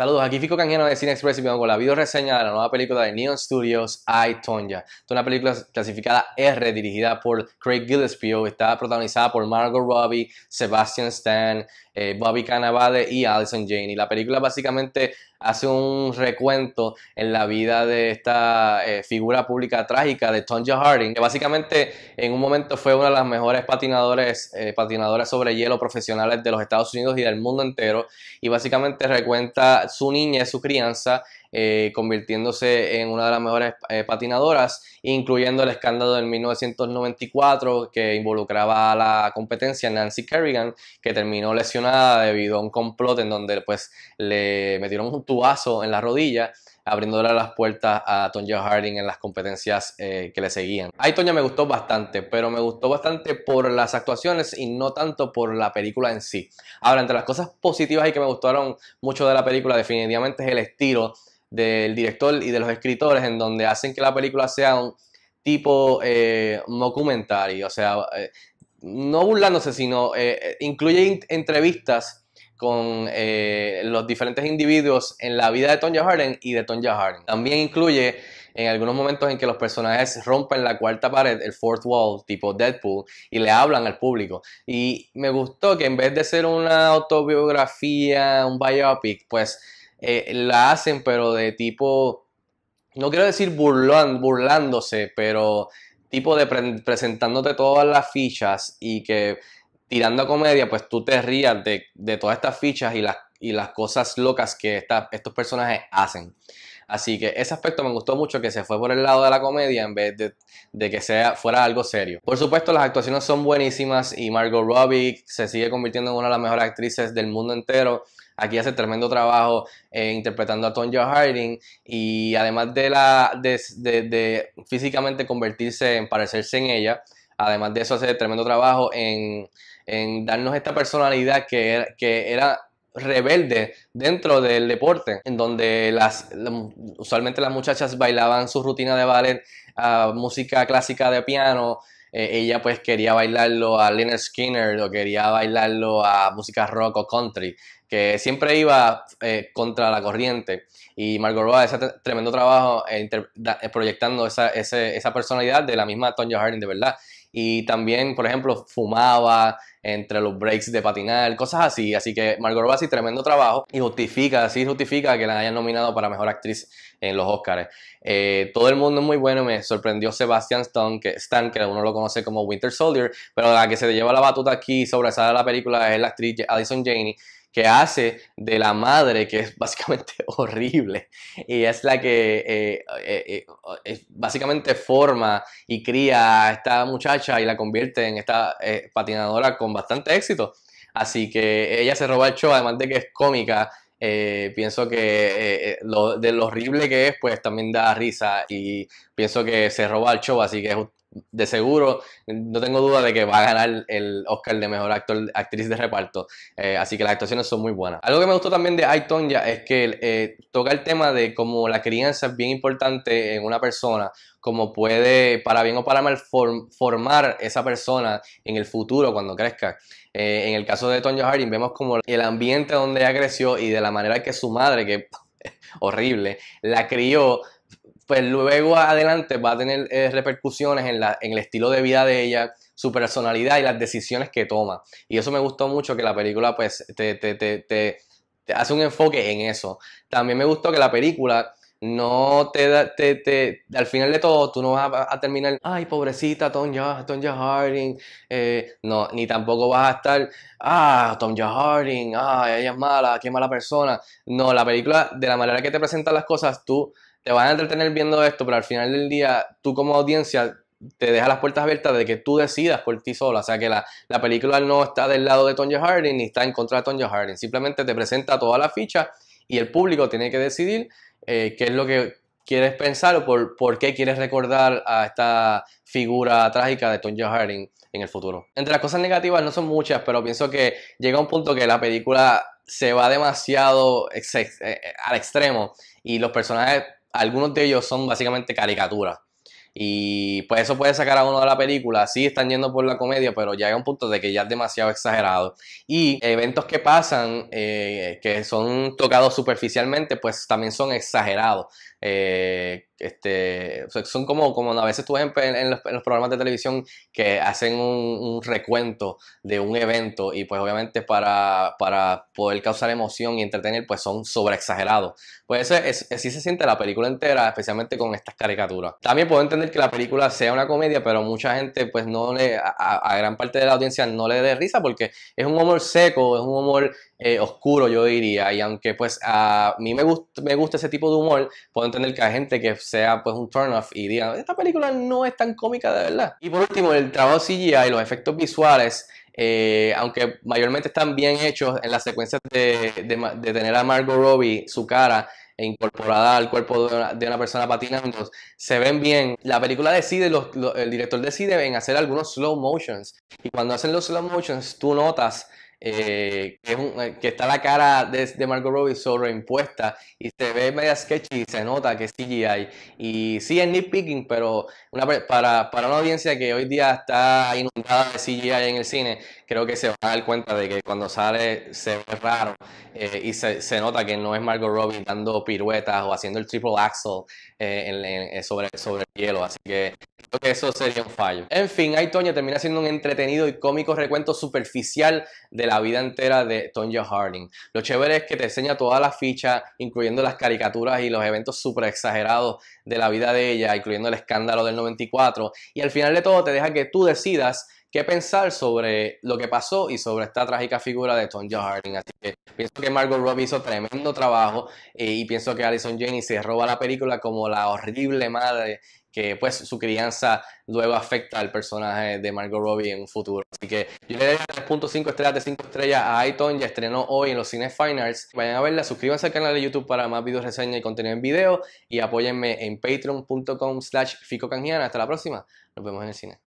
Saludos, aquí Fico Canjero de Cine Express y vengo con la video reseña de la nueva película de Neon Studios, I, Tonya. Es una película clasificada R, dirigida por Craig Gillespie, está protagonizada por Margot Robbie, Sebastian Stan, eh, Bobby Cannavale y Allison Jane. Y la película básicamente hace un recuento en la vida de esta eh, figura pública trágica de Tonja Harding, que básicamente en un momento fue una de las mejores patinadores, eh, patinadoras sobre hielo profesionales de los Estados Unidos y del mundo entero, y básicamente recuenta su niñez, su crianza, eh, convirtiéndose en una de las mejores eh, patinadoras, incluyendo el escándalo del 1994 que involucraba a la competencia Nancy Kerrigan, que terminó lesionada debido a un complot en donde pues, le metieron un tubazo en la rodilla abriéndole las puertas a Tonya Harding en las competencias eh, que le seguían. Ahí Tonya me gustó bastante, pero me gustó bastante por las actuaciones y no tanto por la película en sí. Ahora, entre las cosas positivas y que me gustaron mucho de la película definitivamente es el estilo del director y de los escritores en donde hacen que la película sea un tipo eh, documentary, o sea, eh, no burlándose, sino eh, eh, incluye entrevistas con los diferentes individuos en la vida de Tonya Harden y de Tonya Harden. También incluye en algunos momentos en que los personajes rompen la cuarta pared, el fourth wall, tipo Deadpool, y le hablan al público. Y me gustó que en vez de ser una autobiografía, un biopic, pues eh, la hacen, pero de tipo, no quiero decir burlón, burlándose, pero tipo de presentándote todas las fichas y que tirando a comedia, pues tú te rías de, de todas estas fichas y las, y las cosas locas que estos personajes hacen. Así que ese aspecto me gustó mucho que se fue por el lado de la comedia en vez de, que sea, fuera algo serio. Por supuesto, las actuaciones son buenísimas y Margot Robbie se sigue convirtiendo en una de las mejores actrices del mundo entero. Aquí hace tremendo trabajo eh, interpretando a Tonya Harding y además de, la, físicamente convertirse en parecerse en ella, además de eso hace tremendo trabajo en, darnos esta personalidad que, que era rebelde dentro del deporte, en donde las, usualmente las muchachas bailaban su rutina de ballet a ah, música clásica de piano, eh, ella pues quería bailarlo a Leonard Skinner o quería bailarlo a música rock o country, que siempre iba eh, contra la corriente. Y Margot Robbie hace tremendo trabajo eh, proyectando esa, esa, personalidad de la misma Tonya Harding, de verdad y también, por ejemplo, fumaba entre los breaks de patinar, cosas así. Así que Margot Robbie, tremendo trabajo y justifica, sí justifica que la hayan nominado para Mejor Actriz en los Oscars. Eh, todo el mundo es muy bueno, me sorprendió Sebastian Stone que, Stan, que uno lo conoce como Winter Soldier, pero la que se lleva la batuta aquí sobre esa de la película es la actriz Addison Janey que hace de la madre, que es básicamente horrible, y es la que eh, eh, eh, básicamente forma y cría a esta muchacha y la convierte en esta patinadora con bastante éxito. Así que ella se roba el show, además de que es cómica, pienso que lo, de lo horrible que es, pues también da risa y pienso que se roba el show, así que es de seguro, no tengo duda de que va a ganar el Oscar de Mejor Actor, Actriz de Reparto. Eh, así que las actuaciones son muy buenas. Algo que me gustó también de Ay ya es que eh, toca el tema de cómo la crianza es bien importante en una persona, cómo puede, para bien o para mal, formar esa persona en el futuro cuando crezca. Eh, en el caso de Tonya Harding vemos como el ambiente donde ella creció y de la manera que su madre, que horrible, la crió pues luego adelante va a tener eh, repercusiones en, la, en el estilo de vida de ella, su personalidad y las decisiones que toma. Y eso me gustó mucho que la película pues te, te, te, te hace un enfoque en eso. También me gustó que la película no te da, te, te, al final de todo, tú no vas a, terminar, ay, pobrecita Tonya, Tonya Harding, eh, no, ni tampoco vas a estar, ah, Tonya Harding, ay, ella es mala, qué mala persona. No, la película, de la manera que te presentas las cosas, tú te vas a entretener viendo esto, pero al final del día, tú como audiencia te deja las puertas abiertas de que tú decidas por ti sola. O sea, que la, la película no está del lado de Tonya Harding ni está en contra de Tonya Harding. Simplemente te presenta toda la ficha y el público tiene que decidir eh, qué es lo que quieres pensar o por, qué quieres recordar a esta figura trágica de Tonya Harding en el futuro. Entre las cosas negativas no son muchas, pero pienso que llega un punto que la película se va demasiado eh, al extremo y los personajes, algunos de ellos son básicamente caricaturas. Y pues eso puede sacar a uno de la película. Sí, están yendo por la comedia, pero llega un punto de que ya es demasiado exagerado. Y eventos que pasan, eh, que son tocados superficialmente, pues también son exagerados. Eh, este, son como, como a veces tú ves en, los, programas de televisión que hacen un, recuento de un evento y pues obviamente para, para poder causar emoción y entretener pues son sobreexagerados. Pues eso es, así se siente la película entera, especialmente con estas caricaturas. También puedo entender que la película sea una comedia, pero mucha gente pues no le, a, gran parte de la audiencia no le dé risa porque es un humor seco, es un humor eh, oscuro yo diría y aunque pues a mí me, gusta ese tipo de humor, puedo tener que hay gente que sea pues un turn off y digan esta película no es tan cómica de verdad. Y por último, el trabajo CGI y los efectos visuales, eh, aunque mayormente están bien hechos en las secuencias de, tener a Margot Robbie, su cara, e incorporada al cuerpo de una, persona patinando, se ven bien. La película decide, el director decide en hacer algunos slow motions. Y cuando hacen los slow motions, tú notas eh, eh, que, está la cara de, de Margot Robbie sobreimpuesta y se ve media sketchy y se nota que es CGI. Y sí es nitpicking, pero para, para una audiencia que hoy día está inundada de CGI en el cine, creo que se va a dar cuenta de que cuando sale se ve raro eh, y se, nota que no es Margot Robbie dando piruetas o haciendo el triple axel eh, eh, sobre, sobre el hielo. Así que creo que eso sería un fallo. En fin, ahí toño termina siendo un entretenido y cómico recuento superficial de la vida entera de Tonya Harding. Lo chévere es que te enseña toda las fichas, incluyendo las caricaturas y los eventos super exagerados de la vida de ella, incluyendo el escándalo del 94. Y al final de todo te deja que tú decidas qué pensar sobre lo que pasó y sobre esta trágica figura de Tonya Harding. Así que pienso que Margot Robbie hizo tremendo trabajo eh, y pienso que Alison Janney se roba la película como la horrible madre que pues su crianza luego afecta al personaje de Margot Robbie en un futuro. Así que yo le doy 3.5 estrellas de 5 estrellas a Aiton, ya estrenó hoy en los cines Finals. Vayan a verla, suscríbanse al canal de YouTube para más videos, reseñas y contenido en video y apóyenme en patreon.com slash ficocangiana. Hasta la próxima, nos vemos en el cine.